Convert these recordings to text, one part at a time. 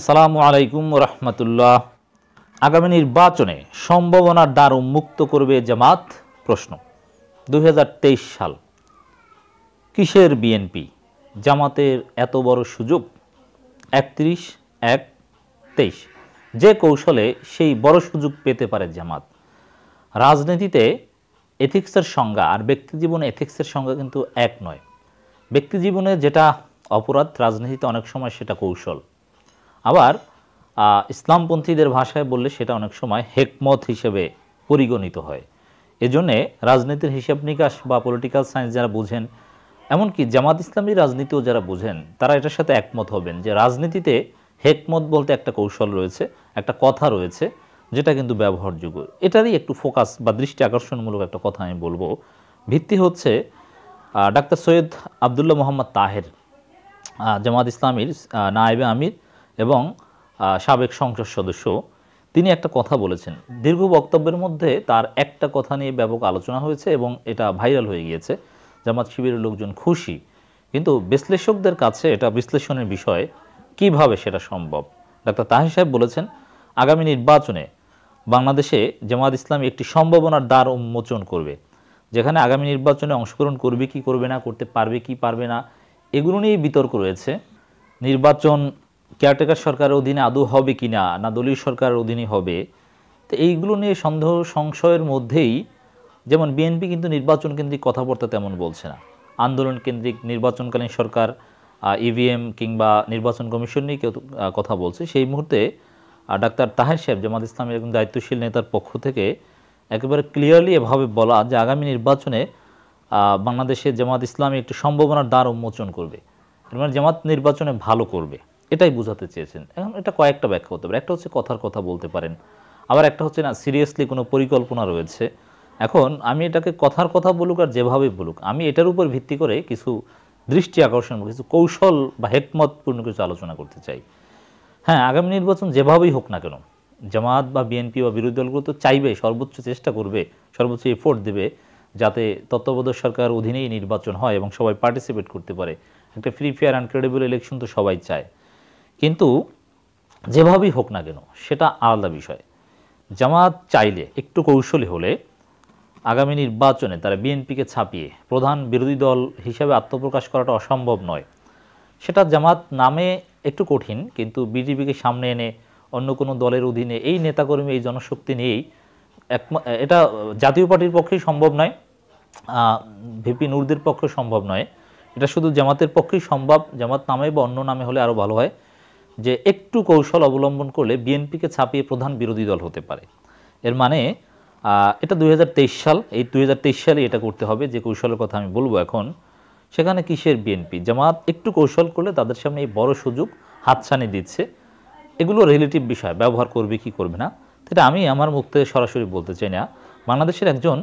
আসসালামু আলাইকুম রহমতুল্লাহ আগামী নির্বাচনে সম্ভাবনার দ্বার উন্মুক্ত করবে জামাত প্রশ্ন দুই সাল কিসের বিএনপি জামাতের এত বড় সুযোগ একত্রিশ এক তেইশ যে কৌশলে সেই বড় সুযোগ পেতে পারে জামাত রাজনীতিতে এথিক্সের সংজ্ঞা আর ব্যক্তিজীবনে এথিক্সের সংজ্ঞা কিন্তু এক নয় ব্যক্তিজীবনে যেটা অপরাধ রাজনীতিতে অনেক সময় সেটা কৌশল আবার ইসলামপন্থীদের ভাষায় বললে সেটা অনেক সময় হেকমত হিসেবে পরিগণিত হয় এজন্যে রাজনীতির হিসাব নিকাশ বা পলিটিক্যাল সায়েন্স যারা বোঝেন এমনকি জামাত ইসলামী রাজনীতিও যারা বোঝেন তারা এটার সাথে একমত হবেন যে রাজনীতিতে হেকমত বলতে একটা কৌশল রয়েছে একটা কথা রয়েছে যেটা কিন্তু ব্যবহারযোগ্য এটারই একটু ফোকাস বা দৃষ্টি আকর্ষণমূলক একটা কথা আমি বলবো ভিত্তি হচ্ছে ডাক্তার সৈয়দ আবদুল্লাহ মোহাম্মদ তাহের জামাত ইসলামীর নায়েবে আমির এবং সাবেক সংসদ সদস্য তিনি একটা কথা বলেছেন দীর্ঘ বক্তব্যের মধ্যে তার একটা কথা নিয়ে ব্যাপক আলোচনা হয়েছে এবং এটা ভাইরাল হয়ে গিয়েছে জামাত শিবিরের লোকজন খুশি কিন্তু বিশ্লেষকদের কাছে এটা বিশ্লেষণের বিষয় কিভাবে সেটা সম্ভব ডাক্তার তাহির সাহেব বলেছেন আগামী নির্বাচনে বাংলাদেশে জামাত ইসলাম একটি সম্ভাবনার দ্বার উন্মোচন করবে যেখানে আগামী নির্বাচনে অংশগ্রহণ করবে কি করবে না করতে পারবে কি পারবে না এগুলো নিয়েই বিতর্ক রয়েছে নির্বাচন কেয়ারটেকার সরকারের অধীনে আদৌ হবে কি না না দলীয় সরকারের অধীনে হবে তো এইগুলো নিয়ে সন্দেহ সংশয়ের মধ্যেই যেমন বিএনপি কিন্তু নির্বাচন কেন্দ্রিক কথাবার্তা তেমন বলছে না আন্দোলন কেন্দ্রিক নির্বাচনকালীন সরকার ইভিএম e কিংবা নির্বাচন কমিশন নিয়ে কেউ কথা বলছে সেই মুহূর্তে ডাক্তার তাহের সাহেব জামাত ইসলামের একজন দায়িত্বশীল নেতার পক্ষ থেকে একেবারে ক্লিয়ারলি এভাবে বলা যে আগামী নির্বাচনে বাংলাদেশে জামাত ইসলামী একটি সম্ভাবনার দ্বার উন্মোচন করবে মানে জামাত নির্বাচনে ভালো করবে এটাই বোঝাতে চেয়েছেন এখন এটা কয়েকটা ব্যাখ্যা হতে পারে একটা হচ্ছে কথার কথা বলতে পারেন আবার একটা হচ্ছে না সিরিয়াসলি কোনো পরিকল্পনা রয়েছে এখন আমি এটাকে কথার কথা বলুক আর যেভাবে বলুক আমি এটার উপর ভিত্তি করে কিছু দৃষ্টি আকর্ষণ কিছু কৌশল বা হেকমতপূর্ণ কিছু আলোচনা করতে চাই হ্যাঁ আগামী নির্বাচন যেভাবেই হোক না কেন জামাত বা বিএনপি বা বিরোধী দলগুলো তো চাইবে সর্বোচ্চ চেষ্টা করবে সর্বোচ্চ এফোর্ট দেবে যাতে তত্ত্বাবধায়ক সরকার অধীনেই নির্বাচন হয় এবং সবাই পার্টিসিপেট করতে পারে একটা free fair and credible election তো সবাই চায় কিন্তু যেভাবেই হোক না কেন সেটা আলাদা বিষয় জামাত চাইলে একটু কৌশলী হলে আগামী নির্বাচনে তারা বিএনপিকে ছাপিয়ে প্রধান বিরোধী দল হিসাবে আত্মপ্রকাশ করাটা অসম্ভব নয় সেটা জামাত নামে একটু কঠিন কিন্তু বিজেপিকে সামনে এনে অন্য কোনো দলের অধীনে এই নেতাকর্মী এই জনশক্তি নিয়েই এক এটা জাতীয় পার্টির পক্ষেই সম্ভব নয় ভিপি নূরদের পক্ষে সম্ভব নয় এটা শুধু জামাতের পক্ষেই সম্ভব জামাত নামে বা অন্য নামে হলে আরও ভালো হয় যে একটু কৌশল অবলম্বন করলে বিএনপিকে ছাপিয়ে প্রধান বিরোধী দল হতে পারে এর মানে এটা দুই সাল এই দুই সালে এটা করতে হবে যে কৌশলের কথা আমি বলবো এখন সেখানে কিসের বিএনপি জামাত একটু কৌশল করলে তাদের সামনে এই বড় সুযোগ হাতছানি দিচ্ছে এগুলো রিলেটিভ বিষয় ব্যবহার করবে কি করবে না সেটা আমি আমার মুক্তে সরাসরি বলতে চাই না বাংলাদেশের একজন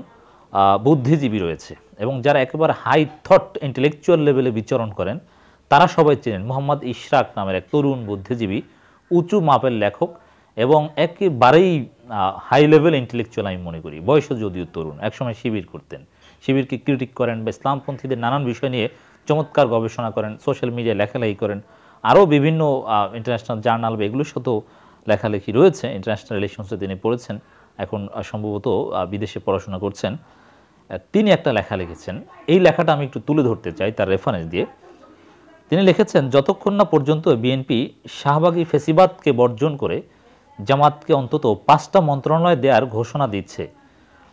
বুদ্ধিজীবী রয়েছে এবং যারা একেবারে হাই থট ইন্টেলেকচুয়াল লেভেলে বিচরণ করেন তারা সবাই চেনেন মোহাম্মদ ইশরাক নামের এক তরুণ বুদ্ধিজীবী উঁচু মাপের লেখক এবং একেবারেই হাই লেভেল ইন্টেলেকচুয়াল আমি মনে করি বয়স যদিও তরুণ একসময় শিবির করতেন শিবিরকে ক্রিটিক করেন বা ইসলামপন্থীদের নানান বিষয় নিয়ে চমৎকার গবেষণা করেন সোশ্যাল মিডিয়ায় লেখালেখি করেন আরও বিভিন্ন ইন্টারন্যাশনাল জার্নাল বা এগুলোর সাথেও লেখালেখি রয়েছে ইন্টারন্যাশনাল রিলেশনসে তিনি পড়েছেন এখন সম্ভবত বিদেশে পড়াশোনা করছেন তিনি একটা লেখা লিখেছেন এই লেখাটা আমি একটু তুলে ধরতে চাই তার রেফারেন্স দিয়ে তিনি লিখেছেন যতক্ষণ না পর্যন্ত বিএনপি শাহবাগী ফেসিবাদকে বর্জন করে জামাতকে অন্তত পাঁচটা মন্ত্রণালয় দেওয়ার ঘোষণা দিচ্ছে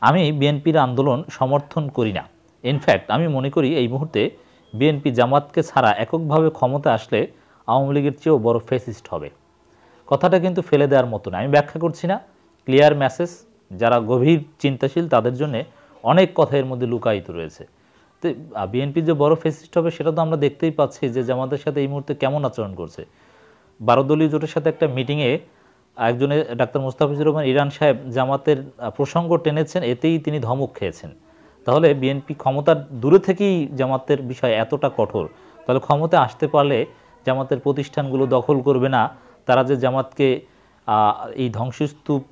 আমি বিএনপির আন্দোলন সমর্থন করি না ইনফ্যাক্ট আমি মনে করি এই মুহূর্তে বিএনপি জামাতকে ছাড়া এককভাবে ক্ষমতা আসলে আওয়ামী লীগের চেয়েও বড় ফেসিস্ট হবে কথাটা কিন্তু ফেলে দেওয়ার মতো না আমি ব্যাখ্যা করছি না ক্লিয়ার মেসেজ যারা গভীর চিন্তাশীল তাদের জন্যে অনেক কথা এর মধ্যে লুকায়িত রয়েছে বিএনপি যে বড় ফেসিস্ট হবে সেটা তো আমরা দেখতেই পাচ্ছি যে জামাতের সাথে এই মুহূর্তে কেমন আচরণ করছে বারোদলীয় জোটের সাথে একটা মিটিংয়ে একজনে ডাক্তার মুস্তাফিজুর রহমান ইরান সাহেব জামাতের প্রসঙ্গ টেনেছেন এতেই তিনি ধমক খেয়েছেন তাহলে বিএনপি ক্ষমতার দূরে থেকেই জামাতের বিষয় এতটা কঠোর তাহলে ক্ষমতা আসতে পারলে জামাতের প্রতিষ্ঠানগুলো দখল করবে না তারা যে জামাতকে এই ধ্বংসস্তূপ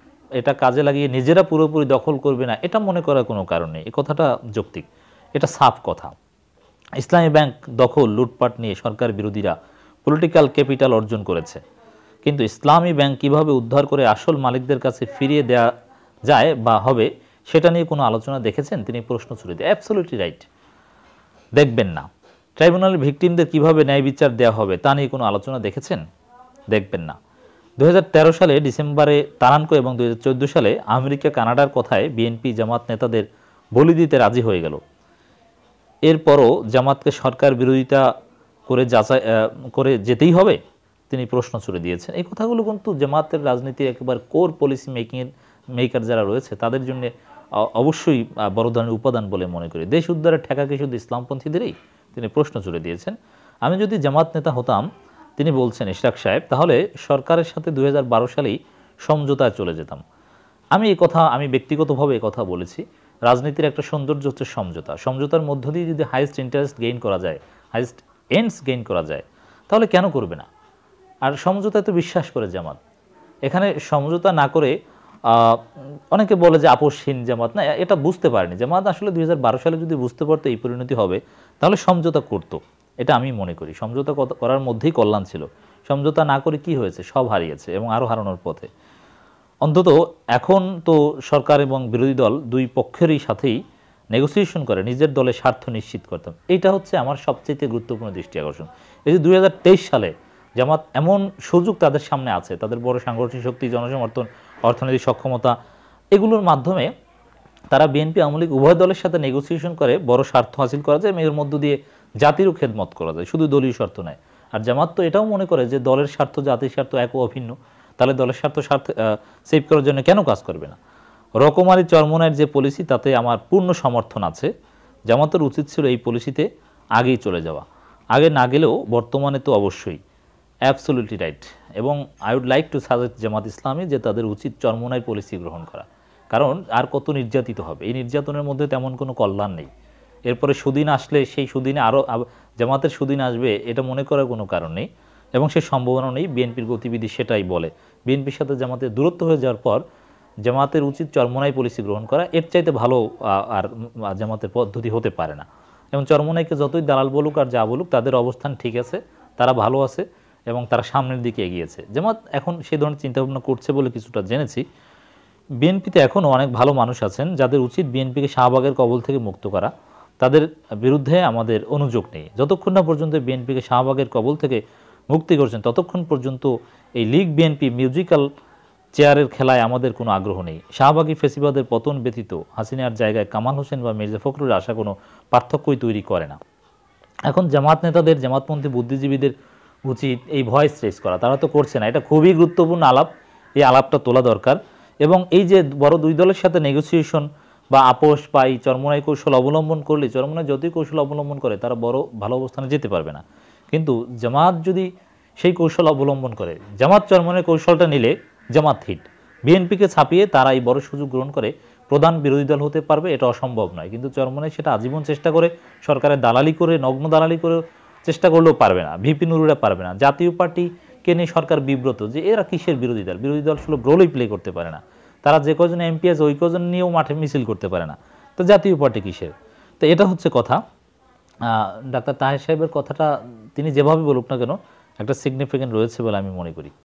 এটা কাজে লাগিয়ে নিজেরা পুরোপুরি দখল করবে না এটা মনে করার কোনো কারণ নেই এ কথাটা যৌক্তিক এটা সাফ কথা ইসলামী ব্যাংক দখল লুটপাট নিয়ে সরকার বিরোধীরা পলিটিক্যাল ক্যাপিটাল অর্জন করেছে কিন্তু ইসলামী ব্যাংক কিভাবে উদ্ধার করে আসল মালিকদের কাছে ফিরিয়ে দেয়া যায় বা হবে সেটা নিয়ে কোনো আলোচনা দেখেছেন তিনি প্রশ্ন ছুড়ে দিয়ে অ্যাবসোলিউটলি রাইট দেখবেন না ট্রাইব্যুনালের ভিকটিমদের কিভাবে ন্যায় বিচার দেওয়া হবে তা নিয়ে কোনো আলোচনা দেখেছেন দেখবেন না দু সালে ডিসেম্বরে তারানকো এবং দু সালে আমেরিকা কানাডার কথায় বিএনপি জামাত নেতাদের বলি দিতে রাজি হয়ে গেল এরপরও জামাতকে সরকার বিরোধিতা করে যাচাই করে যেতেই হবে তিনি প্রশ্ন ছুড়ে দিয়েছেন এই কথাগুলো কিন্তু জামাতের রাজনীতির একেবারে কোর পলিসি মেকিংয়ের মেকার যারা রয়েছে তাদের জন্য অবশ্যই বড় ধরনের উপাদান বলে মনে করি দেশ উদ্ধারে ঠেকাকে শুধু ইসলামপন্থীদেরই তিনি প্রশ্ন ছুড়ে দিয়েছেন আমি যদি জামাত নেতা হতাম তিনি বলছেন ইশরাক সাহেব তাহলে সরকারের সাথে দু সালেই সমঝোতায় চলে যেতাম আমি এই কথা আমি ব্যক্তিগতভাবে এ কথা বলেছি রাজনীতির একটা সৌন্দর্য হচ্ছে সমঝোতা সমঝোতার মধ্য দিয়ে যদি হাইয়েস্ট ইন্টারেস্ট গেইন করা যায় হাইয়েস্ট এন্ডস গেইন করা যায় তাহলে কেন করবে না আর সমঝোতায় তো বিশ্বাস করে জামাত এখানে সমঝোতা না করে অনেকে বলে যে আপসহীন জামাত না এটা বুঝতে পারেনি জামাত আসলে দুই হাজার সালে যদি বুঝতে পারতো এই পরিণতি হবে তাহলে সমঝোতা করতো এটা আমি মনে করি সমঝোতা করার মধ্যেই কল্যাণ ছিল সমঝোতা না করে কি হয়েছে সব হারিয়েছে এবং আরও হারানোর পথে অন্তত এখন তো সরকার এবং বিরোধী দল দুই পক্ষেরই সাথেই নেগোসিয়েশন করে নিজের দলের স্বার্থ নিশ্চিত করতাম এটা হচ্ছে আমার সবচেয়ে গুরুত্বপূর্ণ দৃষ্টি আকর্ষণ এই যে দুই সালে জামাত এমন সুযোগ তাদের সামনে আছে তাদের বড় সাংগঠনিক শক্তি জনসমর্থন অর্থনৈতিক সক্ষমতা এগুলোর মাধ্যমে তারা বিএনপি আওয়ামী লীগ উভয় দলের সাথে নেগোসিয়েশন করে বড় স্বার্থ হাসিল করা যায় এর মধ্য দিয়ে জাতিরও খেদমত করা যায় শুধু দলীয় স্বার্থ নয় আর জামাত তো এটাও মনে করে যে দলের স্বার্থ জাতির স্বার্থ এক অভিন্ন তাহলে দলের স্বার্থ স্বার্থ সেভ করার জন্য কেন কাজ করবে না রকমারি চরমনার যে পলিসি তাতে আমার পূর্ণ সমর্থন আছে জামাতের উচিত ছিল এই পলিসিতে আগেই চলে যাওয়া আগে না গেলেও বর্তমানে তো অবশ্যই অ্যাবসোলিউটলি রাইট এবং I would like to suggest Jamaat Islami যে তাদের উচিত চরমনায় পলিসি গ্রহণ করা কারণ আর কত নির্যাতিত হবে এই নির্যাতনের মধ্যে তেমন কোনো কল্যাণ নেই এরপরে সুদিন আসলে সেই সুদিনে আরও জামাতের সুদিন আসবে এটা মনে করার কোনো কারণ নেই এবং সে সম্ভাবনা নেই বিএনপির গতিবিধি সেটাই বলে বিএনপির সাথে জামাতের দূরত্ব হয়ে যাওয়ার পর জামাতের উচিত চরমোনাই পলিসি গ্রহণ করা এর চাইতে ভালো আর জামাতের পদ্ধতি হতে পারে না এবং চরমোনাইকে যতই দালাল বলুক আর যা বলুক তাদের অবস্থান ঠিক আছে তারা ভালো আছে এবং তারা সামনের দিকে এগিয়েছে জামাত এখন সেই ধরনের চিন্তাভাবনা করছে বলে কিছুটা জেনেছি বিএনপিতে এখনও অনেক ভালো মানুষ আছেন যাদের উচিত বিএনপিকে শাহবাগের কবল থেকে মুক্ত করা তাদের বিরুদ্ধে আমাদের অনুযোগ নেই যতক্ষণ না পর্যন্ত বিএনপিকে শাহবাগের কবল থেকে মুক্তি করছেন ততক্ষণ পর্যন্ত এই লিগ বিএনপি মিউজিক্যাল চেয়ারের খেলায় আমাদের কোনো আগ্রহ নেই শাহবাগী ফেসিবাদের পতন ব্যতীত হাসিনার জায়গায় কামাল হোসেন বা মির্জা ফখরুল আসা কোনো পার্থক্যই তৈরি করে না এখন জামাত নেতাদের জামাতপন্থী বুদ্ধিজীবীদের উচিত এই ভয়েস রেস করা তারা তো করছে না এটা খুবই গুরুত্বপূর্ণ আলাপ এই আলাপটা তোলা দরকার এবং এই যে বড় দুই দলের সাথে নেগোসিয়েশন বা আপোষ বা এই চরমোনাই কৌশল অবলম্বন করলে চরমোনাই যতই কৌশল অবলম্বন করে তারা বড় ভালো অবস্থানে যেতে পারবে না কিন্তু জামাত যদি সেই কৌশল অবলম্বন করে জামাত চরমনের কৌশলটা নিলে জামাত হিট বিএনপিকে ছাপিয়ে তারা এই বড় সুযোগ গ্রহণ করে প্রধান বিরোধী দল হতে পারবে এটা অসম্ভব নয় কিন্তু চরমনে সেটা আজীবন চেষ্টা করে সরকারের দালালি করে নগ্ন দালালি করে চেষ্টা করলেও পারবে না ভিপি নুরুরা পারবে না জাতীয় পার্টিকে নিয়ে সরকার বিব্রত যে এরা কিসের বিরোধী দল বিরোধী দল শুধু রোলই প্লে করতে পারে না তারা যে কজন এমপি আছে ওই কজন নিয়েও মাঠে মিছিল করতে পারে না তো জাতীয় পার্টি কিসের তো এটা হচ্ছে কথা ডাক্তার তাহের সাহেবের কথাটা তিনি যেভাবে বলুক না কেন একটা সিগনিফিক্যান্ট রয়েছে বলে আমি মনে করি